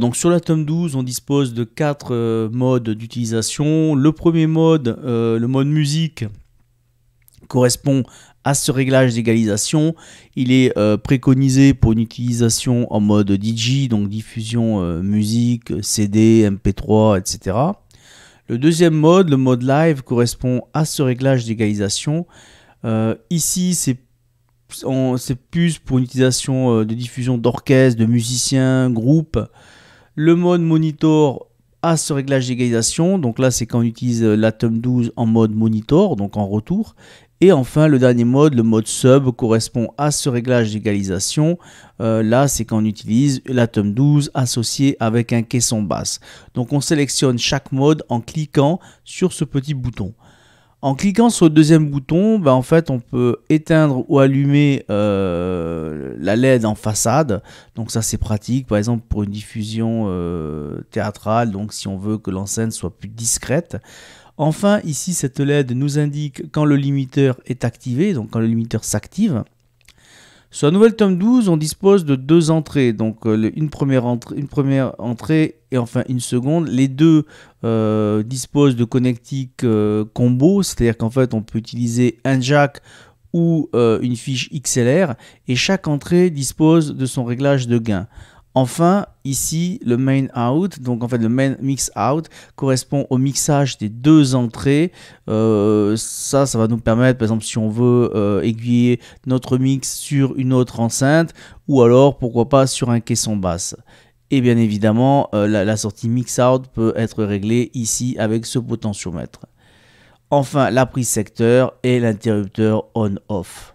donc sur la tome 12, on dispose de quatre euh, modes d'utilisation. Le premier mode, euh, le mode musique, correspond à ce réglage d'égalisation. Il est euh, préconisé pour une utilisation en mode DJ, donc diffusion musique, CD, MP3, etc. Le deuxième mode, le mode live, correspond à ce réglage d'égalisation. ici, c'est c'est plus pour une utilisation euh, de diffusion d'orchestre, de musiciens, groupes. Le mode monitor a ce réglage d'égalisation. Donc là, c'est quand on utilise euh, l'atome 12 en mode monitor, donc en retour. Et enfin, le dernier mode, le mode sub, correspond à ce réglage d'égalisation. Euh, là, c'est quand on utilise l'atome 12 associé avec un caisson basse. Donc on sélectionne chaque mode en cliquant sur ce petit bouton. En cliquant sur le deuxième bouton, ben, en fait, on peut éteindre ou allumer euh, la LED en façade. Donc ça, c'est pratique, par exemple, pour une diffusion euh, théâtrale, donc si on veut que l'enceinte soit plus discrète. Enfin, ici, cette LED nous indique quand le limiteur est activé, donc quand le limiteur s'active. Sur la nouvelle tome 12, on dispose de deux entrées, donc euh, une, première entrée, une première entrée et enfin une seconde. Les deux euh, disposent de connectique euh, combo, c'est-à-dire qu'en fait on peut utiliser un jack ou une fiche XLR et chaque entrée dispose de son réglage de gain. Enfin, ici, le main out, donc en fait le main mix out, correspond au mixage des deux entrées. Euh, ça, ça va nous permettre, par exemple, si on veut euh, aiguiller notre mix sur une autre enceinte, ou alors, pourquoi pas, sur un caisson basse. Et bien évidemment, euh, la sortie mix out peut être réglée ici avec ce potentiomètre. Enfin, la prise secteur et l'interrupteur on-off.